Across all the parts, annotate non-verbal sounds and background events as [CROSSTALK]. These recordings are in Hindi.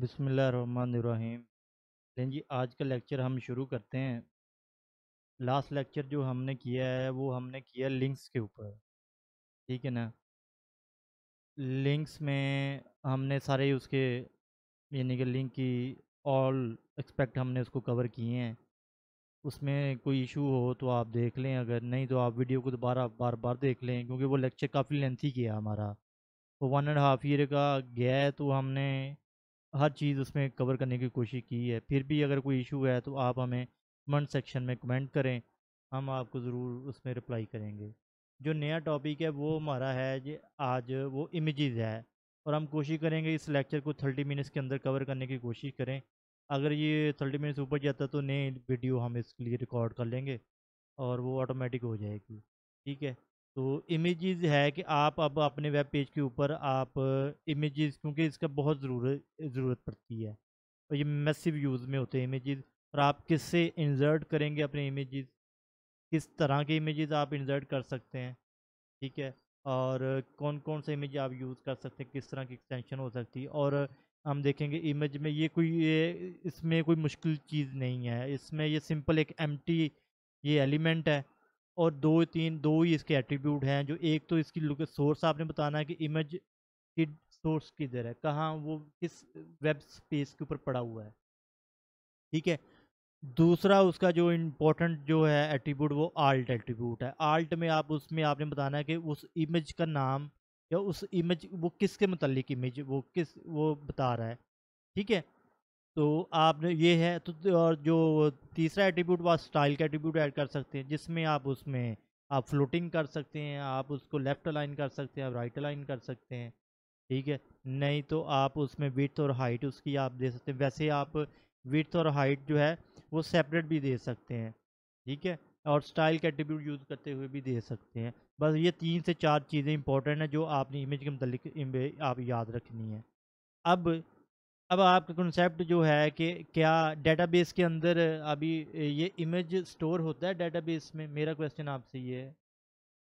बसमीम लेकिन जी आज का लेक्चर हम शुरू करते हैं लास्ट लेक्चर जो हमने किया है वो हमने किया लिंक्स के ऊपर ठीक है ना लिंक्स में हमने सारे उसके यानी कि लिंक की ऑल एक्सपेक्ट हमने उसको कवर किए हैं उसमें कोई इशू हो तो आप देख लें अगर नहीं तो आप वीडियो को दोबारा बार बार देख लें क्योंकि वो लेक्चर काफ़ी लेंथी किया हमारा तो वन एंड हाफ ईयर का गया है तो हमने हर चीज़ उसमें कवर करने की कोशिश की है फिर भी अगर कोई इशू है तो आप हमें कमेंट सेक्शन में कमेंट करें हम आपको ज़रूर उसमें रिप्लाई करेंगे जो नया टॉपिक है वो हमारा है जो आज वो इमेजेस है और हम कोशिश करेंगे इस लेक्चर को थर्टी मिनट्स के अंदर कवर करने की कोशिश करें अगर ये थर्टी मिनट्स ऊपर जाता तो नई वीडियो हम इसके लिए रिकॉर्ड कर लेंगे और वो ऑटोमेटिक हो जाएगी ठीक है तो इमेजेस है कि आप अब अपने वेब पेज के ऊपर आप इमेजेस क्योंकि इसका बहुत ज़रूरत ज़रूरत पड़ती है और ये मैसिव यूज़ में होते हैं इमेजेस और आप किससे इंजर्ट करेंगे अपने इमेजेस किस तरह के इमेजेस आप इंजर्ट कर सकते हैं ठीक है और कौन कौन से इमेज आप यूज़ कर सकते हैं किस तरह की एक्सटेंशन हो सकती है और हम देखेंगे इमेज में ये कोई ये इसमें कोई मुश्किल चीज़ नहीं है इसमें ये सिंपल एक एम्प्टी ये एलिमेंट है और दो तीन दो ही इसके एट्रीब्यूट हैं जो एक तो इसकी लुक सोर्स आपने बताना है कि इमेज की सोर्स किधर है कहाँ वो किस वेब स्पेस के ऊपर पड़ा हुआ है ठीक है दूसरा उसका जो इम्पोर्टेंट जो है एट्रीब्यूट वो आल्ट एट्रीब्यूट है आल्ट में आप उसमें आपने बताना है कि उस इमेज का नाम या उस इमेज वो किसके मतलब इमेज वो किस वो बता रहा है ठीक है तो आपने ये है तो और जो तीसरा एट्रीब्यूट वो स्टाइल का एट्रीब्यूट ऐड कर सकते हैं जिसमें आप उसमें आप फ्लोटिंग कर सकते हैं आप उसको लेफ़्ट अलाइन कर सकते हैं आप राइट अलाइन कर सकते हैं ठीक है नहीं तो आप उसमें विथ और हाइट उसकी आप दे सकते हैं वैसे आप विथ और हाइट जो है वो सेपरेट भी दे सकते हैं ठीक है और स्टाइल का एट्रीब्यूट यूज़ करते हुए भी दे सकते हैं बस ये तीन से चार चीज़ें इंपॉर्टेंट हैं जो आपने इमेज के मतलब आप याद रखनी है अब अब आपका कंसेप्ट जो है कि क्या डेटाबेस के अंदर अभी ये इमेज स्टोर होता है डेटाबेस में मेरा क्वेश्चन आपसे ये है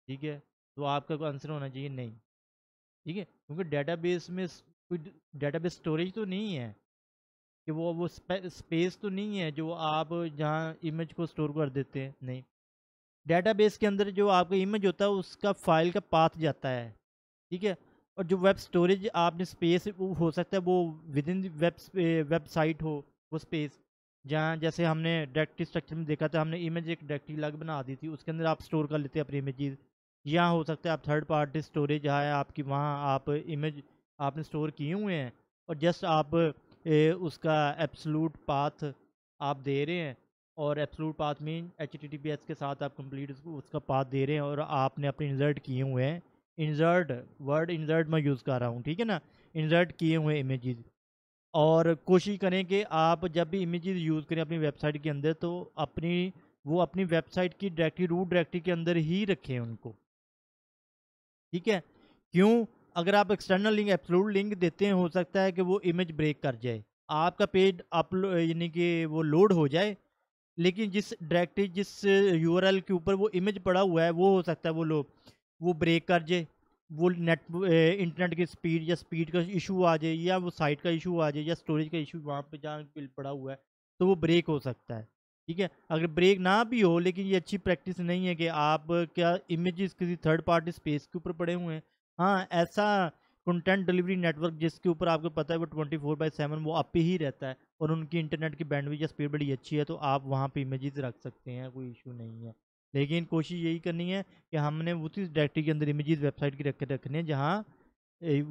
ठीक है तो आपका आंसर होना चाहिए नहीं ठीक है क्योंकि डेटाबेस में कोई डेटाबेस स्टोरेज तो नहीं है कि वो वो स्पेस तो नहीं है जो आप जहाँ इमेज को स्टोर कर देते हैं नहीं डेटाबेस के अंदर जो आपका इमेज होता है उसका फाइल का पाथ जाता है ठीक है और जो वेब स्टोरेज आपने स्पेस हो सकता है वो विद इन वेब वेबसाइट हो वो स्पेस जहाँ जैसे हमने डायरेक्टरी स्ट्रक्चर में देखा था हमने इमेज एक डायरेक्टरी अलग बना दी थी उसके अंदर आप स्टोर कर लेते हैं अपनी इमेजेस यहाँ हो सकता है आप थर्ड पार्टी स्टोरेज आए आपकी वहाँ आप इमेज आपने स्टोर किए हुए हैं और जस्ट आप ए, उसका एप्सलूट पाथ आप दे रहे हैं और एप्सलूट पाथ मीन एच के साथ आप कंप्लीट उसका पाथ दे रहे हैं और आपने अपने रिजल्ट किए हुए हैं इंजर्ट वर्ड इंजर्ट मैं यूज़ कर रहा हूँ ठीक है ना इंजर्ट किए हुए इमेजेस और कोशिश करें कि आप जब भी इमेजेस यूज़ करें अपनी वेबसाइट के अंदर तो अपनी वो अपनी वेबसाइट की डायरेक्टरी रूट डायरेक्टरी के अंदर ही रखें उनको ठीक है क्यों अगर आप एक्सटर्नल लिंक एप्सलूट लिंक देते हैं हो सकता है कि वो इमेज ब्रेक कर जाए आपका पेज अपलो यानी कि वो लोड हो जाए लेकिन जिस डायरेक्टरी जिस यूआरएल के ऊपर वो इमेज पड़ा हुआ है वो हो सकता है वो लोग वो ब्रेक कर जाए वो नेट इंटरनेट की स्पीड या स्पीड का इशू आ जाए या वो साइट का इशू आ जाए या स्टोरेज का इशू वहाँ पे जहाँ बिल पड़ा हुआ है तो वो ब्रेक हो सकता है ठीक है अगर ब्रेक ना भी हो लेकिन ये अच्छी प्रैक्टिस नहीं है कि आप क्या इमेजेस किसी थर्ड पार्टी स्पेस के ऊपर पड़े हुए हैं हाँ ऐसा कंटेंट डिलीवरी नेटवर्क जिसके ऊपर आपको पता है वो ट्वेंटी फोर बाई सेवन वो अप ही रहता है और उनकी इंटरनेट की बैंडविड्थ या स्पीड बड़ी अच्छी है तो आप वहाँ पे इमेजेस रख सकते हैं कोई इशू नहीं है लेकिन कोशिश यही करनी है कि हमने उसी डायरेक्टरी के अंदर इमेजेस वेबसाइट की रख रखने हैं जहाँ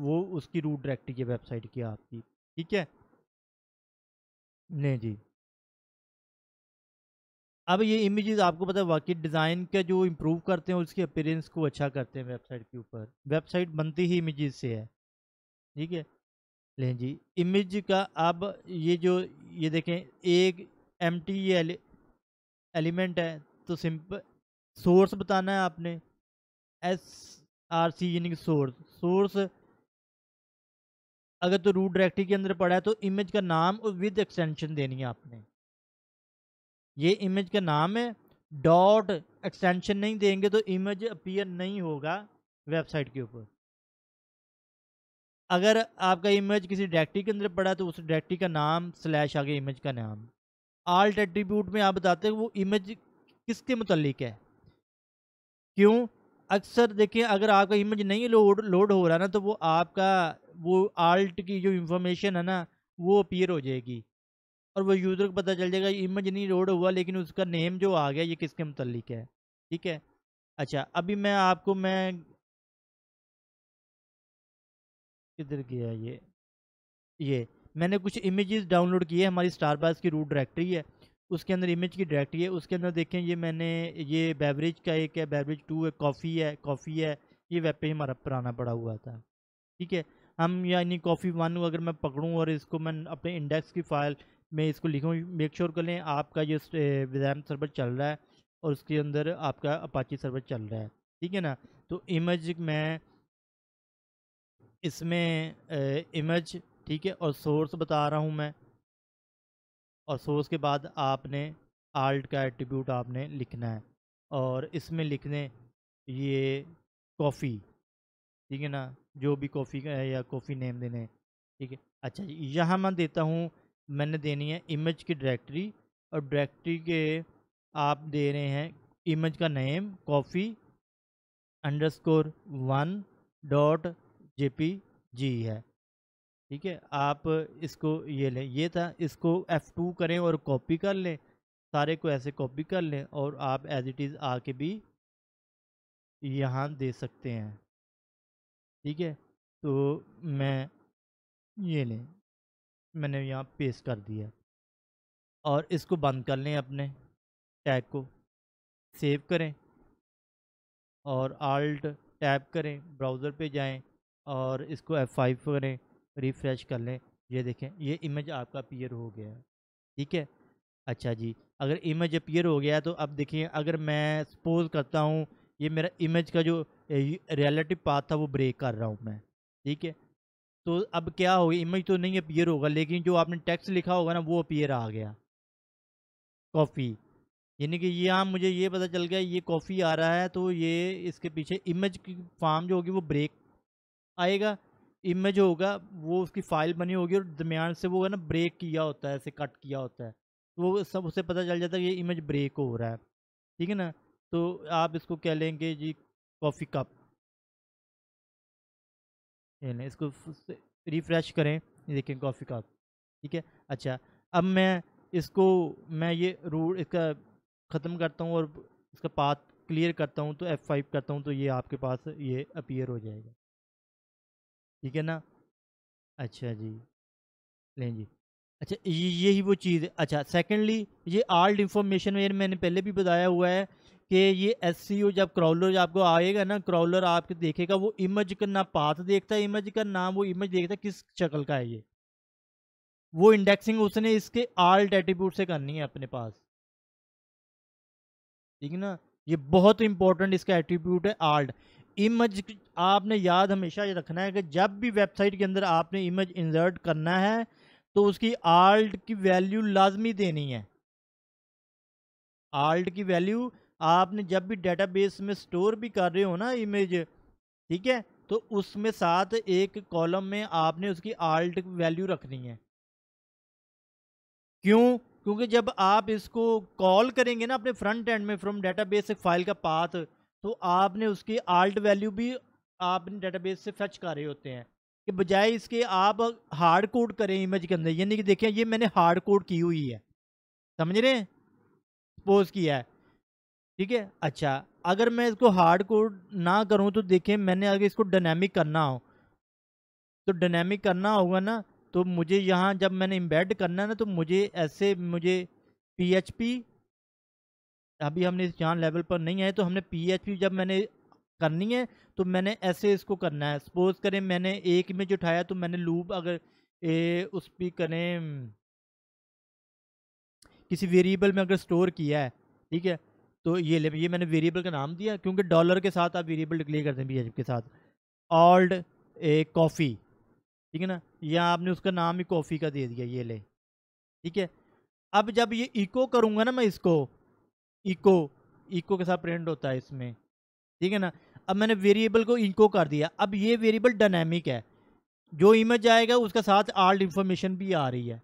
वो उसकी रूट डायरेक्टरी है वेबसाइट की आपकी ठीक है नहीं जी अब ये इमेजेस आपको पता है वाकई डिज़ाइन का जो इम्प्रूव करते हैं उसके अपेरेंस को अच्छा करते हैं वेबसाइट के ऊपर वेबसाइट बनती ही इमेजेस से है ठीक है लें जी इमेज का अब ये जो ये देखें एक एम टी एलिमेंट है तो सिंपल सोर्स बताना है आपने एस आर सी यानी कि सोर्स सोर्स अगर तो रूट डायरेक्टरी के अंदर पड़ा है तो इमेज का नाम और विद एक्सटेंशन देनी है आपने ये इमेज का नाम है डॉट एक्सटेंशन नहीं देंगे तो इमेज अपीयर नहीं होगा वेबसाइट के ऊपर अगर आपका इमेज किसी डायरेक्टरी के अंदर पड़ा है तो उस डायरेक्टरी का नाम स्लैश आगे इमेज का नाम आल्ट एट्रीब्यूट में आप बताते हैं वो इमेज किसके मुतलिक है क्यों अक्सर देखिए अगर आपका इमेज नहीं लोड लोड हो रहा ना तो वो आपका वो आल्ट की जो इंफॉर्मेशन है ना वो अपीयर हो जाएगी और वो यूज़र को पता चल जाएगा इमेज नहीं लोड हुआ लेकिन उसका नेम जो आ गया ये किसके मतलब है ठीक है अच्छा अभी मैं आपको मैं किधर गया ये ये मैंने कुछ इमेजेस डाउनलोड किए हमारी स्टार की रूट डायरेक्टरी है उसके अंदर इमेज की डायरेक्टरी है उसके अंदर देखें ये मैंने ये बेवरेज का एक है बेवरेज टू है कॉफ़ी है कॉफ़ी है ये वेब पेज हमारा पुराना पड़ा हुआ था ठीक है हम यानी कॉफ़ी वन अगर मैं पकड़ूँ और इसको मैं अपने इंडेक्स की फ़ाइल में इसको लिखूँ मेक श्योर कर लें आपका जो विजैम सर्वर चल रहा है और उसके अंदर आपका अपाची सर्वर चल रहा है ठीक है ना तो इमेज मैं इसमें इमेज ठीक है और सोर्स बता रहा हूँ मैं और सो के बाद आपने आल्ट का एट्रीब्यूट आपने लिखना है और इसमें लिखने ये कॉफ़ी ठीक है ना जो भी कॉफ़ी का है या कॉफ़ी नेम देने ठीक है अच्छा जी यहाँ मैं देता हूँ मैंने देनी है इमेज की डायरेक्टरी और डायरेक्टरी के आप दे रहे हैं इमेज का name coffee underscore one dot J P G है ठीक है आप इसको ये लें ये था इसको F2 करें और कॉपी कर लें सारे को ऐसे कॉपी कर लें और आप एज इट इज़ आके भी यहाँ दे सकते हैं ठीक है तो मैं ये लें मैंने यहाँ पेस्ट कर दिया और इसको बंद कर लें अपने टैग को सेव करें और आल्ट टैप करें ब्राउज़र पे जाएं और इसको F5 करें रिफ़्रेश कर लें ये देखें ये इमेज आपका अपीयर हो गया ठीक है अच्छा जी अगर इमेज अपीयर हो गया तो अब देखिए अगर मैं सपोज़ करता हूँ ये मेरा इमेज का जो रियलिटी पाथ था वो ब्रेक कर रहा हूँ मैं ठीक है तो अब क्या होगा इमेज तो नहीं अपीयर होगा लेकिन जो आपने टेक्स्ट लिखा होगा ना वो अपीयर आ गया कॉफ़ी यानी कि यहाँ मुझे ये पता चल गया ये कॉफ़ी आ रहा है तो ये इसके पीछे इमेज की फॉर्म जो होगी वो ब्रेक आएगा इमेज होगा वो उसकी फाइल बनी होगी और दरमियान से वो है ना ब्रेक किया होता है ऐसे कट किया होता है तो वो सब उसे पता चल जाता है ये इमेज ब्रेक हो रहा है ठीक है ना तो आप इसको कह लेंगे जी कॉफ़ी कप इसको रिफ़्रेश करें देखें कॉफ़ी कप ठीक है अच्छा अब मैं इसको मैं ये रूट इसका ख़त्म करता हूँ और इसका पाथ क्लियर करता हूँ तो F5 करता हूँ तो ये आपके पास ये अपीयर हो जाएगा ठीक है ना अच्छा जी नहीं जी अच्छा ये यही वो चीज़ है अच्छा सेकेंडली ये आल्ट इन्फॉर्मेशन में मैंने पहले भी बताया हुआ है कि ये एस जब क्रॉलर आपको आएगा ना क्रॉलर आपके देखेगा वो इमेज का ना पाथ देखता है इमेज का नाम वो इमेज देखता है किस शक्ल का है ये वो इंडेक्सिंग उसने इसके आल्ट एट्रीब्यूट से करनी है अपने पास ठीक है ना ये बहुत इंपॉर्टेंट इसका एट्रीब्यूट है आल्ट इमेज आपने याद हमेशा ये रखना है कि जब भी वेबसाइट के अंदर आपने इमेज इंसर्ट करना है तो उसकी आल्ट की वैल्यू लाजमी देनी है आल्ट की वैल्यू आपने जब भी डेटाबेस में स्टोर भी कर रहे हो ना इमेज ठीक है तो उसमें साथ एक कॉलम में आपने उसकी आल्ट वैल्यू रखनी है क्यों क्योंकि जब आप इसको कॉल करेंगे ना अपने फ्रंट एंड में फ्रॉम डेटाबेस एक फाइल का पाथ तो आपने उसकी आल्ट वैल्यू भी आप डेटाबेस से फैच कर रहे होते हैं कि बजाय इसके आप हार्ड कोड करें इमेज के अंदर यानी कि देखें ये मैंने हार्ड कोड की हुई है समझ रहे हैं सपोज किया है ठीक है अच्छा अगर मैं इसको हार्ड कोड ना करूं तो देखें मैंने अगर इसको डायनेमिक करना हो तो डायनेमिक करना होगा ना तो मुझे यहाँ जब मैंने इम्बेड करना है ना तो मुझे ऐसे मुझे पी एच पी अभी हमने जान लेवल पर नहीं आए तो हमने पी जब मैंने करनी है तो मैंने ऐसे इसको करना है सपोज करें मैंने एक इमेज उठाया तो मैंने लूप अगर ए, उस पर करें किसी वेरिएबल में अगर स्टोर किया है ठीक है तो ये ले ये मैंने वेरिएबल का नाम दिया क्योंकि डॉलर के साथ आप वेरिएबल डिक्लेयर करते हैं बी के साथ ऑल्ड ए कॉफ़ी ठीक है ना या आपने उसका नाम ही कॉफ़ी का दे दिया ये ले ठीक है अब जब ये इको करूँगा ना मैं इसको इको इको के साथ प्रिंट होता है इसमें ठीक है ना अब मैंने वेरिएबल को इको कर दिया अब ये वेरिएबल डायनेमिक है जो इमेज आएगा उसके साथ आल्ट इन्फॉर्मेशन भी आ रही है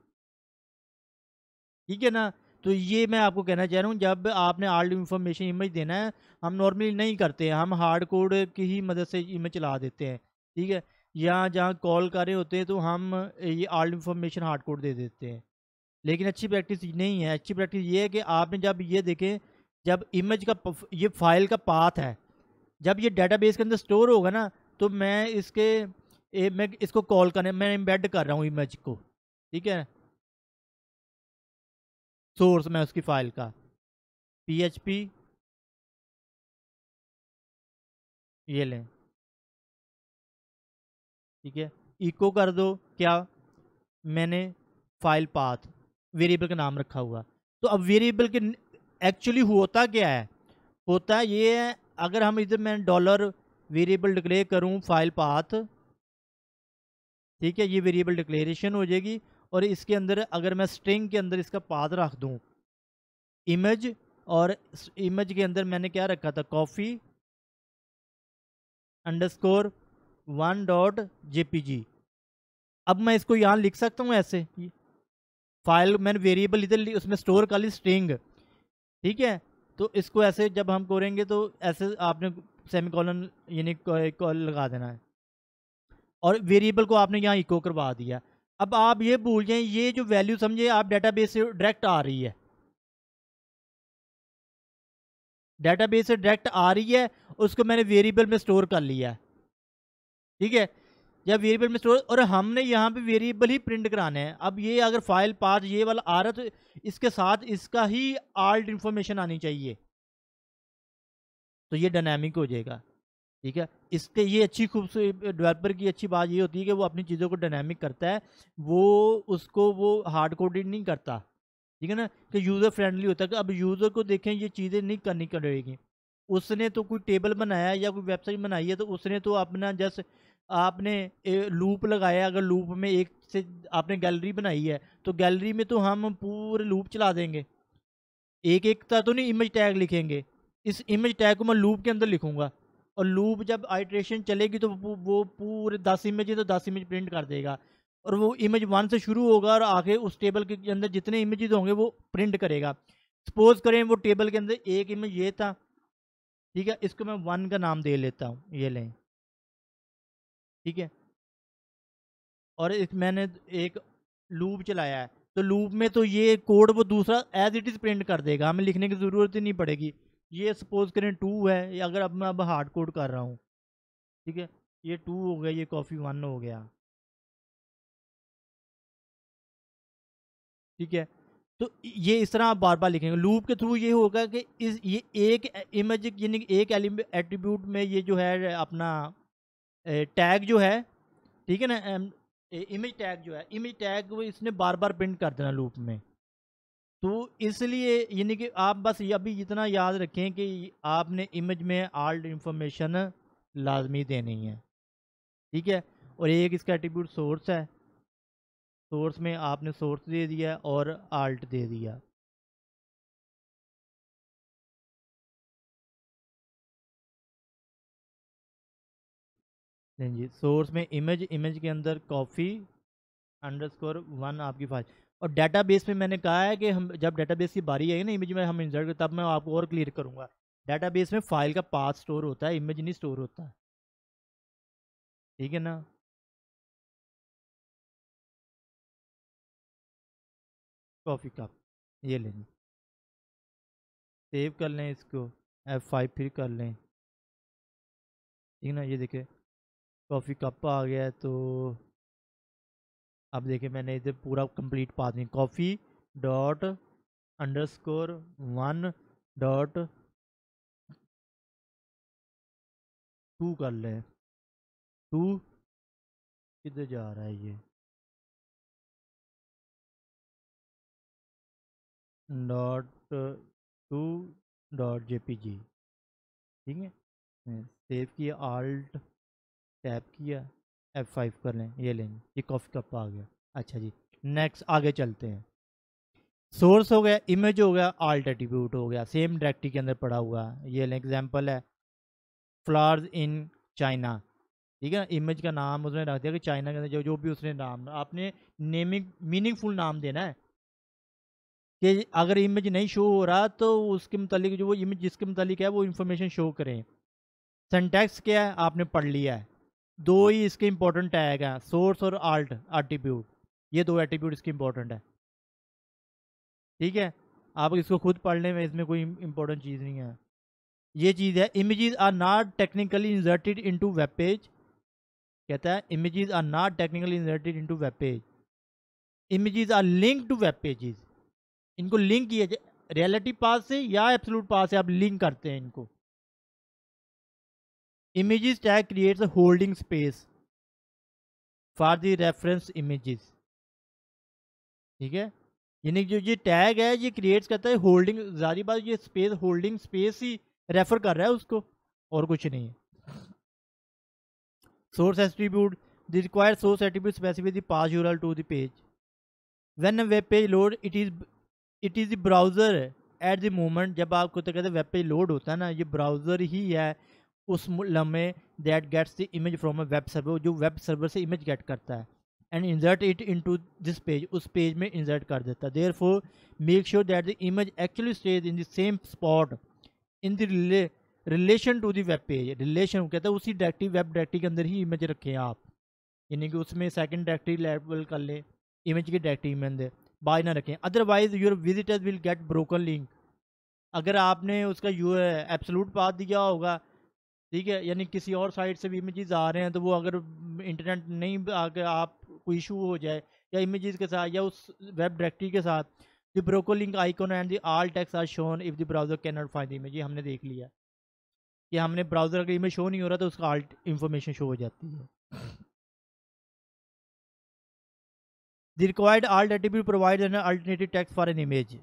ठीक है ना तो ये मैं आपको कहना चाह रहा हूँ जब आपने आल्ट इन्फॉर्मेशन इमेज देना है हम नॉर्मली नहीं करते हैं हम हार्ड कोड की ही मदद से इमेज चला देते हैं ठीक है यहाँ जहाँ कॉल कर रहे होते हैं तो हम ये आल्ट इन्फॉर्मेशन हार्ड कोड दे देते हैं लेकिन अच्छी प्रैक्टिस नहीं है अच्छी प्रैक्टिस ये है कि आपने जब ये देखें जब इमेज का ये फाइल का पाथ है जब ये डेटाबेस के अंदर स्टोर होगा ना तो मैं इसके ए, मैं इसको कॉल करने मैं एम्बेड कर रहा हूँ इमेज को ठीक है सोर्स मैं उसकी फाइल का पी एच पी ये लें ठीक है इको कर दो क्या मैंने फाइल पाथ वेरिएबल का नाम रखा हुआ तो अब वेरिएबल के एक्चुअली होता क्या है होता ये है अगर हम इधर मैं डॉलर वेरिएबल डिक्लेयर करूँ फाइल पाथ ठीक है ये वेरिएबल डिक्लेरेशन हो जाएगी और इसके अंदर अगर मैं स्ट्रिंग के अंदर इसका पाथ रख दूँ इमेज और इमेज के अंदर मैंने क्या रखा था coffee underscore one dot J अब मैं इसको यहाँ लिख सकता हूँ ऐसे फाइल मैंने वेरिएबल इधर ली उसमें स्टोर कर ली स्ट्रिंग ठीक है तो इसको ऐसे जब हम करेंगे तो ऐसे आपने सेमी कॉलन यानी कॉल लगा देना है और वेरिएबल को आपने यहाँ इको करवा दिया अब आप ये भूल जाए ये जो वैल्यू समझे आप बेस से डायरेक्ट आ रही है डेटाबेस से डायरेक्ट आ रही है उसको मैंने वेरिएबल में स्टोर कर लिया है ठीक है या वेरिएबल में स्टोर और हमने यहाँ पे वेरिएबल ही प्रिंट कराना है अब ये अगर फाइल पाथ ये वाला आ रहा है तो इसके साथ इसका ही आल्ट इन्फॉर्मेशन आनी चाहिए तो ये डायनामिक हो जाएगा ठीक है इसके ये अच्छी खूबसूरत डेवलपर की अच्छी बात ये होती है कि वो अपनी चीज़ों को डायनामिक करता है वो उसको वो हार्ड कोडेड नहीं करता ठीक है ना कि यूज़र फ्रेंडली होता है कि अब यूज़र को देखें ये चीज़ें नहीं करनी पड़ेगी उसने तो कोई टेबल बनाया या कोई वेबसाइट बनाई है तो उसने तो अपना जस्ट आपने लूप लगाया अगर लूप में एक से आपने गैलरी बनाई है तो गैलरी में तो हम पूरे लूप चला देंगे एक एक का तो नहीं इमेज टैग लिखेंगे इस इमेज टैग को मैं लूप के अंदर लिखूँगा और लूप जब आइट्रेशन चलेगी तो वो पूरे दस इमेज तो दस इमेज प्रिंट कर देगा और वो इमेज वन से शुरू होगा और आगे उस टेबल के अंदर जितने इमेज होंगे वो प्रिंट करेगा सपोज करें वो टेबल के अंदर एक इमेज ये था ठीक है इसको मैं वन का नाम दे लेता हूँ ये लें ठीक है और एक मैंने एक लूप चलाया है तो लूप में तो ये कोड वो दूसरा एज इट इज़ प्रिंट कर देगा हमें लिखने की ज़रूरत ही नहीं पड़ेगी ये सपोज करें टू है अगर अब मैं अब हार्ड कोड कर रहा हूँ ठीक है ये टू हो गया ये कॉफ़ी वन हो गया ठीक है तो ये इस तरह आप बार बार लिखेंगे लूप के थ्रू ये होगा कि इस ये एक इमेज यानी एक एट्रीब्यूट में ये जो है अपना टैग जो है ठीक है ना इमेज टैग जो है इमेज टैग वो इसने बार बार प्रिंट कर देना लूप में तो इसलिए यानी कि आप बस अभी इतना याद रखें कि आपने इमेज में आल्ट इंफॉर्मेशन लाजमी देनी है ठीक है और एक इसका एट्रीब्यूट सोर्स है सोर्स में आपने सोर्स दे दिया और आल्ट दे दिया जी सोर्स में इमेज इमेज के अंदर कॉफ़ी अंडर स्कोर वन आपकी फाइल और डाटा बेस में मैंने कहा है कि हम जब डाटा बेस की बारी आई ना इमेज में हम इंसर्ट तब मैं आपको और क्लियर करूँगा डाटा बेस में फ़ाइल का पास स्टोर होता है इमेज नहीं स्टोर होता है ठीक है ना कॉफ़ी कप ये लें सेव कर लें इसको एफ फाइव फिर कर लें ठीक ना ये देखें कॉफ़ी कप आ गया है तो अब देखिए मैंने इधर पूरा कंप्लीट पा दी coffee dot underscore one dot two कर लें टू किधर जा रहा है ये dot two dot J G ठीक है सेव किया आल्ट टैप किया एफ़ फाइव कर लें ये लें ये कॉफ़ी कप आ गया अच्छा जी नेक्स्ट आगे चलते हैं सोर्स हो गया इमेज हो गया आल्ट एटीट्यूट हो गया सेम डायरेक्टरी के अंदर पड़ा हुआ ये लें एग्जाम्पल है फ्लावर्स इन चाइना ठीक है ना इमेज का नाम उसने रख दिया कि चाइना के अंदर जो जो भी उसने नाम आपने नेमिंग मीनिंगफुल नाम देना है कि अगर इमेज नहीं शो हो रहा तो उसके मतलब जो वो इमेज जिसके मतलब है वो इन्फॉर्मेशन शो करें सेंटेक्स क्या है आपने पढ़ लिया है दो ही इसके इंपॉर्टेंट टैग हैं सोर्स और आल्ट एटीट्यूड ये दो एटीट्यूड इसके इंपॉर्टेंट है ठीक है आप इसको खुद पढ़ने में इसमें कोई इंपॉर्टेंट चीज़ नहीं है ये चीज़ है images are not technically inserted into web page कहता है images are not technically inserted into web page images are link to web pages इनको लिंक किया जाए रियलिटी पास से या एब्सोलूट पास से आप लिंक करते हैं इनको Images tag creates a holding space for the reference images. ठीक है यानी जो ये टैग है ये क्रिएट्स करता है होल्डिंग जारी बात ये स्पेस होल्डिंग स्पेस ही रेफर कर रहा है उसको और कुछ नहीं है source attribute the required source attribute specifies the pass url to the page when a web page load it is it is the browser at the moment जब आप खुद कहते हैं वेब पेज लोड होता है ना ये ब्राउज़र ही है उस लम्हे that gets the image from a web server जो वेब सर्वर से इमेज गेट करता है and insert it into this page उस पेज में इंजर्ट कर देता है therefore make sure that the image actually stays in the same spot in the relation to the web page relation कहता है उसी डायरेक्टरी वेब डायरेक्टरी के अंदर ही इमेज रखें आप यानी कि उसमें सेकेंड डायरेक्टरी लेवल कर लें इमेज की डायरेक्टरी में अंदर बाय ना रखें otherwise your visitors will get broken link अगर आपने उसका यू एब्सोलूट पाथ दिया होगा ठीक है यानी किसी और साइट से भी इमेजेस आ रहे हैं तो वो अगर इंटरनेट नहीं आकर आप कोई इशू हो जाए या इमेजेस के साथ या उस वेब डायरेक्टरी के साथ the broken link icon and the alt text are shown if the browser can not find image ये हमने देख लिया कि हमने ब्राउजर अगर इमेज शो नहीं हो रहा तो उसका आल्ट इन्फॉर्मेशन शो हो जाती है the required alt attribute provide an alternative text for an image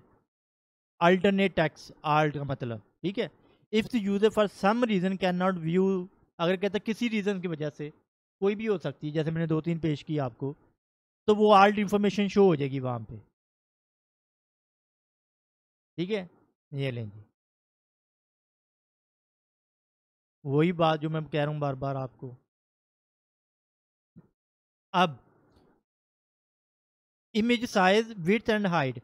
alternate text alt का मतलब ठीक है if the user for some reason can not view अगर कहता किसी रीज़न की वजह से कोई भी हो सकती है जैसे मैंने दो तीन पेश की आपको तो वो आल्ट इन्फॉर्मेशन शो हो जाएगी वहाँ पे ठीक है ये लेंगे वही बात जो मैं कह रहा हूँ बार बार आपको अब image size width and height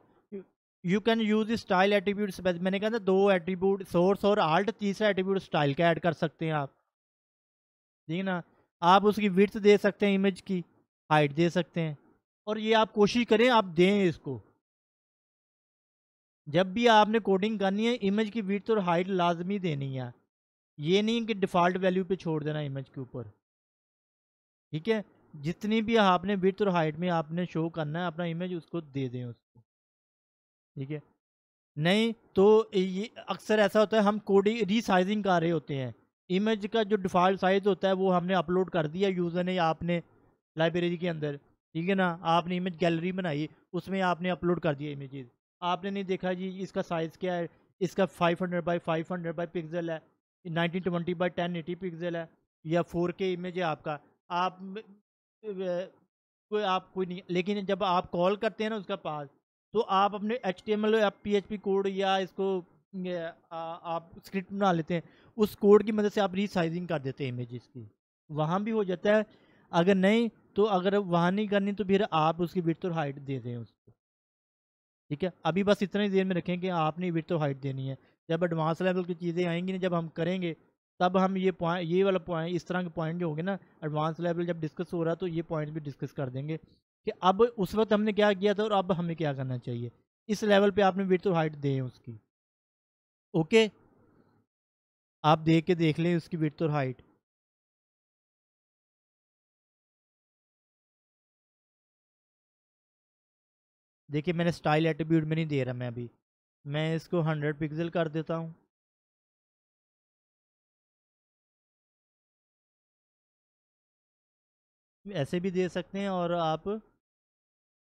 you can use style attribute मैंने कहा था दो एट्रीब्यूट सोर्स और आल्ट तीसरा एट्रीब्यूट स्टाइल का ऐड कर सकते हैं आप ठीक है ना आप उसकी विर्थ दे सकते हैं इमेज की हाइट दे सकते हैं और ये आप कोशिश करें आप दें इसको जब भी आपने कोडिंग करनी है इमेज की विर्थ और हाइट लाजमी देनी है ये नहीं कि डिफ़ॉल्ट वैल्यू पे छोड़ देना इमेज के ऊपर ठीक है जितनी भी आपने विर्थ और हाइट में आपने शो करना है अपना इमेज उसको दे दें उस ठीक है नहीं तो ये अक्सर ऐसा होता है हम कोडिंग रीसाइजिंग कर रहे होते हैं इमेज का जो डिफ़ॉल्ट साइज़ होता है वो हमने अपलोड कर दिया यूज़र ने आपने लाइब्रेरी के अंदर ठीक है ना आपने इमेज गैलरी बनाई उसमें आपने अपलोड कर दिया इमेजेस आपने नहीं देखा जी इसका साइज़ क्या है इसका 500 hundred by five hundred by pixel है nineteen twenty by ten eighty pixel है या फोर के इमेज है आपका आप कोई आप कोई नहीं लेकिन जब आप कॉल करते हैं ना उसका पास तो आप अपने एच टी एम एल या पी कोड या इसको आ, आप स्क्रिप्ट बना लेते हैं उस कोड की मदद मतलब से आप रीसाइजिंग कर देते हैं इमेजेस की वहाँ भी हो जाता है अगर नहीं तो अगर वहाँ नहीं करनी तो फिर आप उसकी विथ और हाइट दे दें उसको ठीक है अभी बस इतना ही देर में रखें कि आपने विथ और हाइट देनी है जब एडवांस लेवल की चीज़ें आएंगी ना जब हम करेंगे तब हम ये पॉइंट ये वाला पॉइंट इस तरह के पॉइंट जो होंगे ना एडवांस लेवल जब डिस्कस हो रहा है तो ये पॉइंट भी डिस्कस कर देंगे कि अब उस वक्त हमने क्या किया था और अब हमें क्या करना चाहिए इस लेवल पे आपने विथ और हाइट दे उसकी ओके आप देख के देख लें उसकी विथ और हाइट देखिए मैंने स्टाइल एटीट्यूड में नहीं दे रहा मैं अभी मैं इसको हंड्रेड पिक्सल कर देता हूँ ऐसे भी दे सकते हैं और आप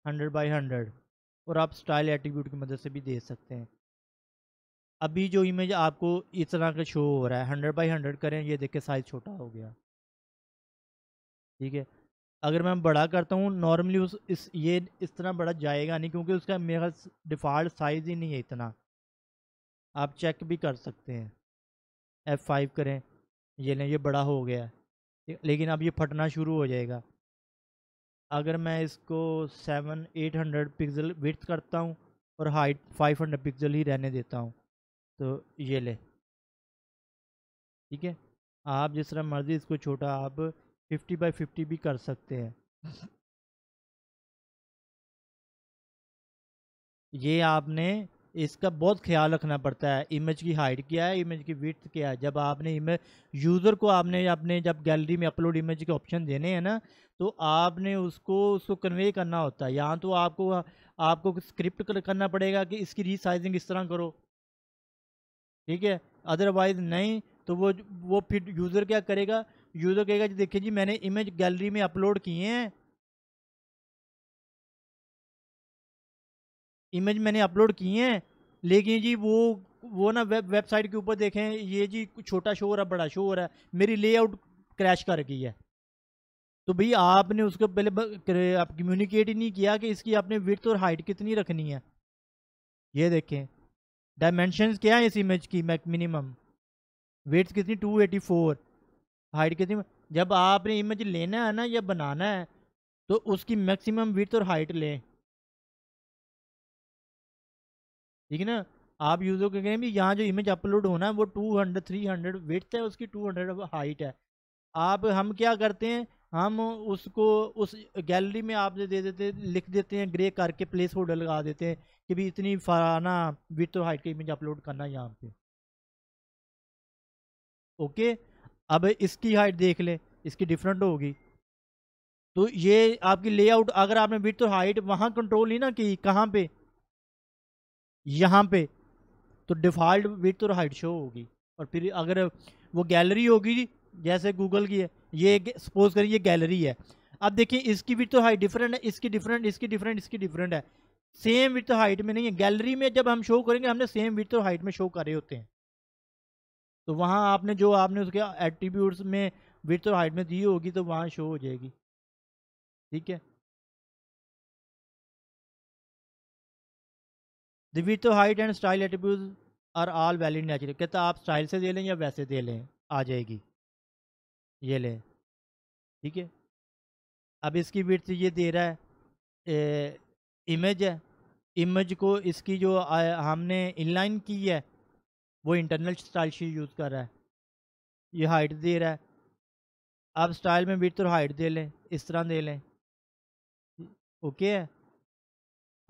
हंड्रेड बाई हंड्रेड और आप स्टाइल एटीट्यूड की मदद से भी दे सकते हैं अभी जो इमेज आपको इस तरह का शो हो रहा है हंड्रेड बाई हंड्रेड करें ये देखें साइज़ छोटा हो गया ठीक है अगर मैं बड़ा करता हूँ नॉर्मली उस इस ये इस तरह बड़ा जाएगा नहीं क्योंकि उसका मेरा डिफ़ॉल्ट साइज़ ही नहीं है इतना आप चेक भी कर सकते हैं एफ़ फाइव करें ये लें ये बड़ा हो गया लेकिन अब ये फटना शुरू हो जाएगा अगर मैं इसको seven eight hundred pixel width करता हूँ और हाइट फाइव हंड्रेड पिक्सल ही रहने देता हूँ तो ये ले ठीक है आप जिस तरह मर्ज़ी इसको छोटा आप फिफ्टी बाई फिफ्टी भी कर सकते हैं [LAUGHS] ये आपने इसका बहुत ख्याल रखना पड़ता है इमेज की हाइट क्या है इमेज की विथ क्या है जब आपने इमेज यूज़र को आपने अपने जब गैलरी में अपलोड इमेज के ऑप्शन देने हैं ना तो आपने उसको उसको कन्वे करना होता है यहाँ तो आपको आपको स्क्रिप्ट करना पड़ेगा कि इसकी रिसाइजिंग इस तरह करो ठीक है अदरवाइज़ नहीं तो वो वो फिर यूज़र क्या करेगा यूज़र कहेगा जी देखिए जी मैंने इमेज गैलरी में अपलोड किए हैं इमेज मैंने अपलोड की हैं लेकिन जी वो वो ना वेब वेबसाइट के ऊपर देखें ये जी छोटा शोर है बड़ा शोर है मेरी लेआउट क्रैश कर गई है तो भई आपने उसको पहले आप कम्युनिकेट ही नहीं किया कि इसकी आपने विथ और हाइट कितनी रखनी है ये देखें डायमेंशन क्या है इस इमेज की मैक मिनिमम वेट्स कितनी 284 हाइट कितनी जब आपने इमेज लेना है ना या बनाना है तो उसकी मैक्सिमम विथ और हाइट लें ठीक है ना आप यूज़र को कहें भी यहाँ जो इमेज अपलोड होना है वो two hundred three hundred weight है उसकी टू हंड्रेड हाइट है आप हम क्या करते हैं हम उसको उस गैलरी में आप दे देते लिख देते हैं ग्रे करके प्लेस होल्डर लगा देते हैं कि भी इतनी फराना विथ और हाइट की इमेज अपलोड करना है यहाँ पे ओके अब इसकी हाइट देख लें इसकी डिफरेंट होगी तो ये आपकी लेआउट अगर आपने विथ और हाइट वहाँ कंट्रोल ही ना की कहाँ पे यहाँ पे तो डिफ़ॉल्ट विथ और हाइट शो होगी और फिर अगर वो गैलरी होगी जैसे गूगल की है ये सपोज करिए ये गैलरी है अब देखिए इसकी विथ और हाइट डिफरेंट है इसकी डिफरेंट इसकी डिफरेंट इसकी डिफरेंट है सेम विथ और हाइट में नहीं है गैलरी में जब हम शो करेंगे हमने सेम विथ और हाइट में शो करे होते हैं तो वहाँ आपने जो आपने उसके एट्रीब्यूट्स में विथ और हाइट में दी होगी तो वहाँ शो हो जाएगी ठीक है the width height and style attitude are all valid natural कहता आप स्टाइल से दे लें या वैसे दे लें आ जाएगी ये लें ठीक है अब इसकी तो ये दे रहा है इमेज है इमेज को इसकी जो हमने इनलाइन की है वो इंटरनल स्टाइल शीट यूज़ कर रहा है ये हाइट दे रहा है आप स्टाइल में बीट और हाइट दे लें इस तरह दे लें ओके है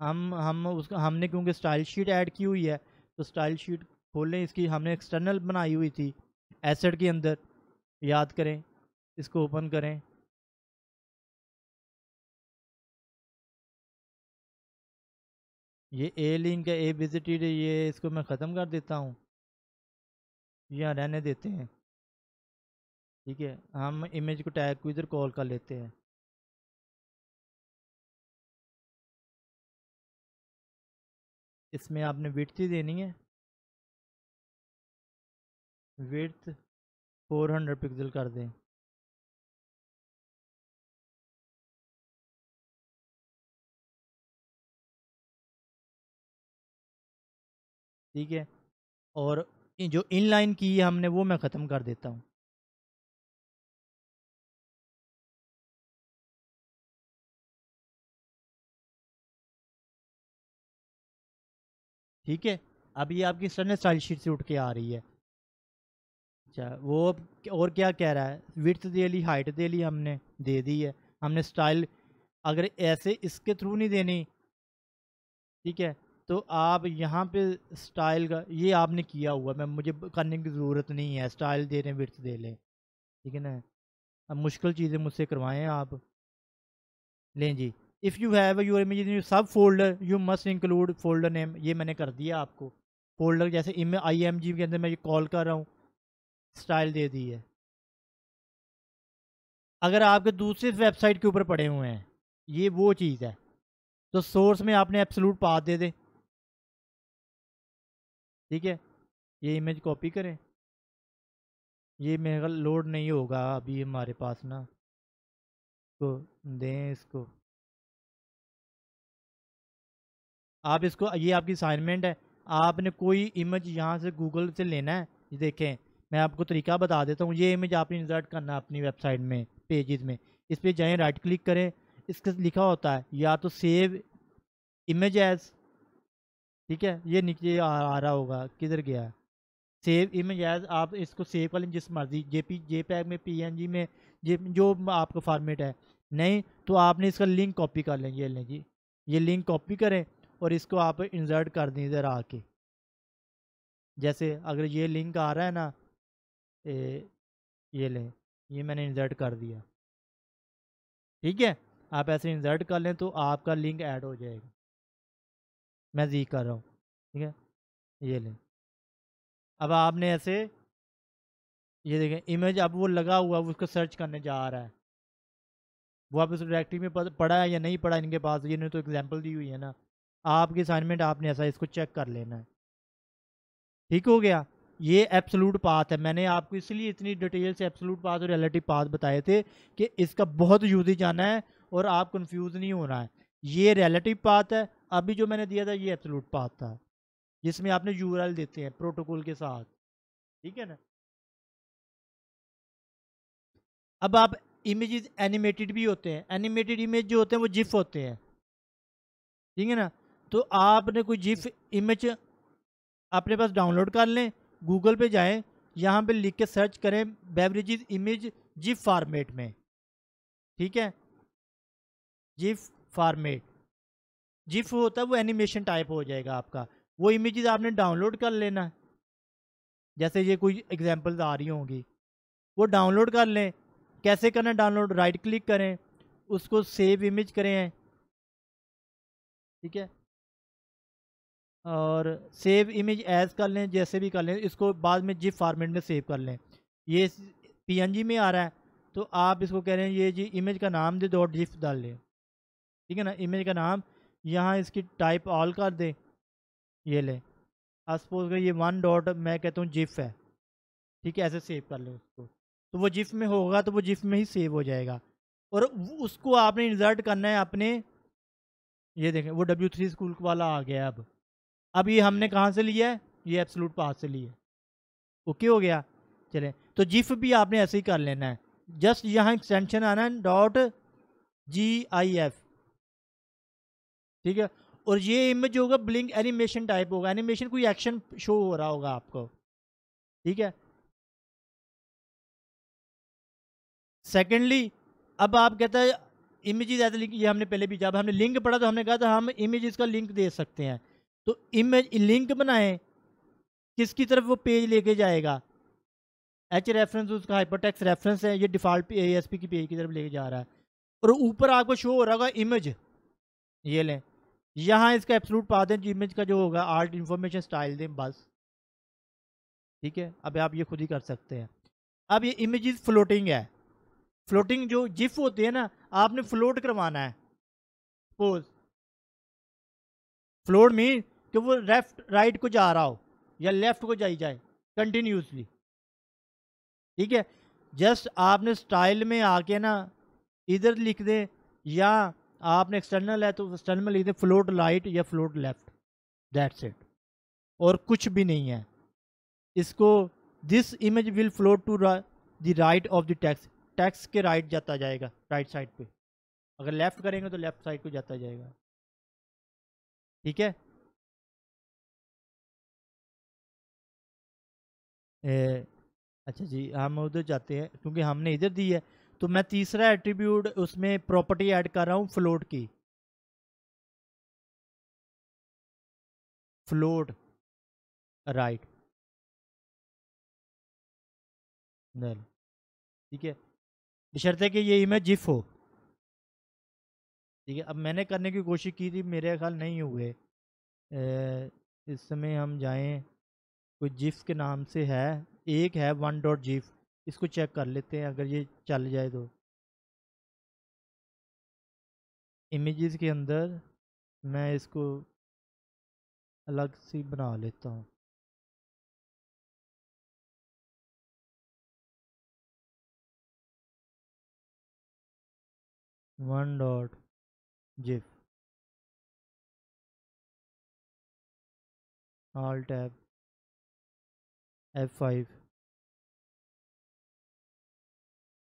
हम हम उसका हमने क्योंकि स्टाइल शीट ऐड की हुई है तो स्टाइल शीट खोलें इसकी हमने एक्सटर्नल बनाई हुई थी एसेट के अंदर याद करें इसको ओपन करें ये ए लिंक है ए विजिटेड ये इसको मैं ख़त्म कर देता हूँ यहाँ रहने देते हैं ठीक है हम इमेज को टैग को इधर कॉल कर लेते हैं इसमें आपने विर्थ ही देनी है विर्थ 400 पिक्सल कर दें ठीक है और जो इन लाइन की है हमने वो मैं ख़त्म कर देता हूँ ठीक है अब ये आपकी स्टैंडर्ड स्टाइल शीट से उठ के आ रही है अच्छा वो अब और क्या कह रहा है विथ दे ली हाइट दे ली हमने दे दी है हमने स्टाइल अगर ऐसे इसके थ्रू नहीं देनी ठीक है तो आप यहाँ पे स्टाइल का ये आपने किया हुआ मैं मुझे करने की ज़रूरत नहीं है स्टाइल दे रहे हैं दे लें ठीक है ना अब मुश्किल चीज़ें मुझसे करवाएं आप लें जी if you have your imaginary subfolder you must include folder name ये मैंने कर दिया आपको फोल्डर जैसे इम आई एम जी के अंदर मैं कॉल कर रहा हूँ स्टाइल दे दी है अगर आपके दूसरी वेबसाइट के ऊपर पड़े हुए हैं ये वो चीज़ है तो सोर्स में आपने एब्सोलूट पाथ दे दें ठीक है ये इमेज कॉपी करें ये मेरे ख्याल लोड नहीं होगा अभी हमारे पास ना तो दें इसको आप इसको ये आपकी असाइनमेंट है आपने कोई इमेज यहाँ से गूगल से लेना है ये देखें मैं आपको तरीका बता देता हूँ ये इमेज आपने इंसर्ट करना है अपनी वेबसाइट में पेजेस में इस पर जाएँ राइट क्लिक करें इसके लिखा होता है या तो सेव इमेज एज ठीक है ये नीचे आ, आ रहा होगा किधर गया है सेव इमेज एज आप इसको सेव कर लें जिस मर्जी जे पी जे पैक में पी में जे जो आपका फॉर्मेट है नहीं तो आपने इसका लिंक कॉपी कर लें ये लें जी ये लिंक कॉपी करें और इसको आप इंसर्ट कर दें इधर आके जैसे अगर ये लिंक आ रहा है ना ए, ये लें ये मैंने इंसर्ट कर दिया ठीक है आप ऐसे इंसर्ट कर लें तो आपका लिंक ऐड हो जाएगा मैं जी कर रहा हूँ ठीक है ये लें अब आपने ऐसे ये देखें इमेज अब वो लगा हुआ उसको सर्च करने जा रहा है वो आप उस डायरेक्टरी में पढ़ा है या नहीं पढ़ा इनके पास ये इन्होंने तो एग्जांपल दी हुई है ना आपकी असाइनमेंट आपने ऐसा इसको चेक कर लेना है ठीक हो गया ये एब्सोलूट पाथ है मैंने आपको इसलिए इतनी डिटेल से एब्सोलूट पाथ और रियलिटी पाथ बताए थे कि इसका बहुत यूजेज जाना है और आप कंफ्यूज नहीं होना है ये रिलेटिव पाथ है अभी जो मैंने दिया था ये एब्सोलूट पाथ था जिसमें आपने यू देते हैं प्रोटोकॉल के साथ ठीक है ना अब आप इमेजेस एनिमेटेड भी होते हैं एनिमेटेड इमेज जो होते हैं वो जिफ होते हैं ठीक है ना तो आपने कोई जिफ इमेज अपने पास डाउनलोड कर लें गूगल पे जाएं यहाँ पे लिख के सर्च करें बेवरेज इमेज जिफ फॉर्मेट में ठीक है जिफ फॉर्मेट जिफ होता है वो एनिमेशन टाइप हो जाएगा आपका वो इमेजेस आपने डाउनलोड कर लेना है जैसे ये कोई एग्जांपल्स आ रही होंगी वो डाउनलोड कर लें कैसे करना डाउनलोड राइट क्लिक करें उसको सेव इमेज करें ठीक है और सेव इमेज एज कर लें जैसे भी कर लें इसको बाद में जिप फार्मेट में सेव कर लें ये पीएनजी में आ रहा है तो आप इसको कह रहे हैं ये जी इमेज का नाम दे डॉट जिप डाल लें ठीक है ना इमेज का नाम यहाँ इसकी टाइप ऑल कर दें ये लें आप सपोज कर ये वन डॉट मैं कहता हूँ जिप है ठीक है ऐसे सेव कर लें उसको तो वो जिप में होगा तो वो जिप में ही सेव हो जाएगा और उसको आपने इंसर्ट करना है अपने ये देखें वो डब्ल्यू थ्री स्कूल वाला आ गया अब अब ये हमने कहाँ से लिया है ये एब्सोलूट पाथ से लिया ओके हो गया चले तो जिफ भी आपने ऐसे ही कर लेना है जस्ट यहाँ एक्सटेंशन आना है डॉट जी आई एफ ठीक है और ये इमेज होगा ब्लिंक एनिमेशन टाइप होगा एनिमेशन कोई एक्शन शो हो रहा होगा आपको ठीक है सेकेंडली अब आप कहता है इमेजेस ऐसे लिंक ये हमने पहले भी जब हमने लिंक पढ़ा तो हमने कहा था हम इमेजेस का लिंक दे सकते हैं तो इमेज लिंक बनाएं किसकी तरफ वो पेज लेके जाएगा एच रेफरेंस उसका हाइपरटेक्स रेफरेंस है ये डिफ़ॉल्ट एएसपी की पेज की तरफ लेके जा रहा है और ऊपर आपको शो हो रहा होगा इमेज ये लें यहाँ इसका एप्सलूट पा दें इमेज का जो होगा आर्ट इन्फॉर्मेशन स्टाइल दें बस ठीक है अब आप ये खुद ही कर सकते हैं अब ये इमेज फ्लोटिंग है फ्लोटिंग जो जिफ होती है ना आपने फ्लोट करवाना है सपोज फ्लोट मीन कि वो लेफ्ट राइट को जा रहा हो या लेफ्ट को जाई जाए कंटिन्यूसली ठीक है जस्ट आपने स्टाइल में आके ना इधर लिख दें या आपने एक्सटर्नल है तो एक्सटर्नल में लिख दें फ्लोट राइट या फ्लोट लेफ्ट दैट्स इट और कुछ भी नहीं है इसको this image will float to the right of the text text के राइट right जाता जाएगा राइट साइड पे अगर लेफ़्ट करेंगे तो लेफ़्ट साइड को जाता जाएगा ठीक है ए, अच्छा जी हम उधर जाते हैं क्योंकि हमने इधर दी है तो मैं तीसरा एट्रीब्यूट उसमें प्रॉपर्टी ऐड कर रहा हूँ फ्लोट की फ्लोट राइट ठीक है बशर्ते कि ये इमेज जिफ हो ठीक है अब मैंने करने की कोशिश की थी मेरे ख्याल नहीं हुए ए, इस समय हम जाएं कोई जिफ के नाम से है एक है वन डॉट जिफ इसको चेक कर लेते हैं अगर ये चल जाए तो इमेजेस के अंदर मैं इसको अलग सी बना लेता हूँ one dot GIF all tab F five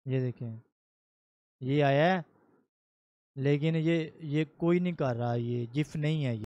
ये देखें ये आया है लेकिन ये ये कोई नहीं कर रहा ये जिफ नहीं है ये